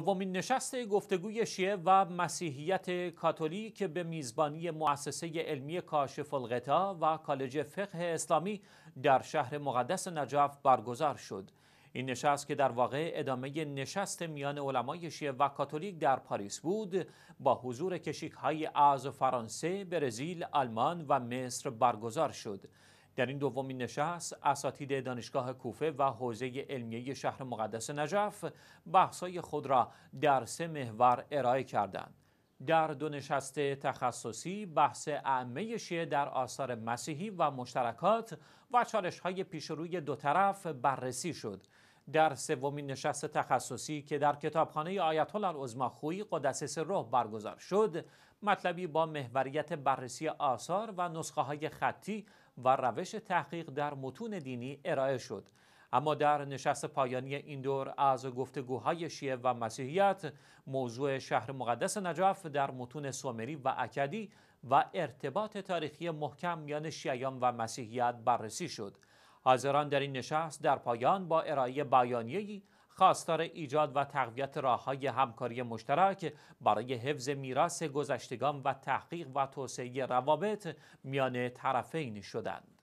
دومین نشست گفتگوی شیعه و مسیحیت کاتولیک به میزبانی مؤسسه علمی کاشف الغطا و کالج فقه اسلامی در شهر مقدس نجف برگزار شد. این نشست که در واقع ادامه نشست میان علمای شیعه و کاتولیک در پاریس بود با حضور کشیک های از فرانسه، برزیل، آلمان و مصر برگزار شد. در این دومین نشست اساتید دانشگاه کوفه و حوزه علمیه شهر مقدس نجف بحث‌های خود را در سه محور ارائه کردند در دو نشست تخصصی بحث اعمه شیعه در آثار مسیحی و مشترکات و چالش‌های پیش روی دو طرف بررسی شد در سومین نشست تخصصی که در کتابخانه آیت الله العظما خویی قدسس روح برگزار شد مطلبی با محوریت بررسی آثار و نسخه های خطی و روش تحقیق در متون دینی ارائه شد اما در نشست پایانی این دور از گفتگوهای شیعه و مسیحیت موضوع شهر مقدس نجف در متون سومری و اکدی و ارتباط تاریخی محکم میان شیعیان و مسیحیت بررسی شد حاضران در این نشست در پایان با ارائه بیانیه‌ای خواستار ایجاد و تقویت راه‌های همکاری مشترک برای حفظ میراث گذشتگان و تحقیق و توسعه روابط میان طرفین شدند.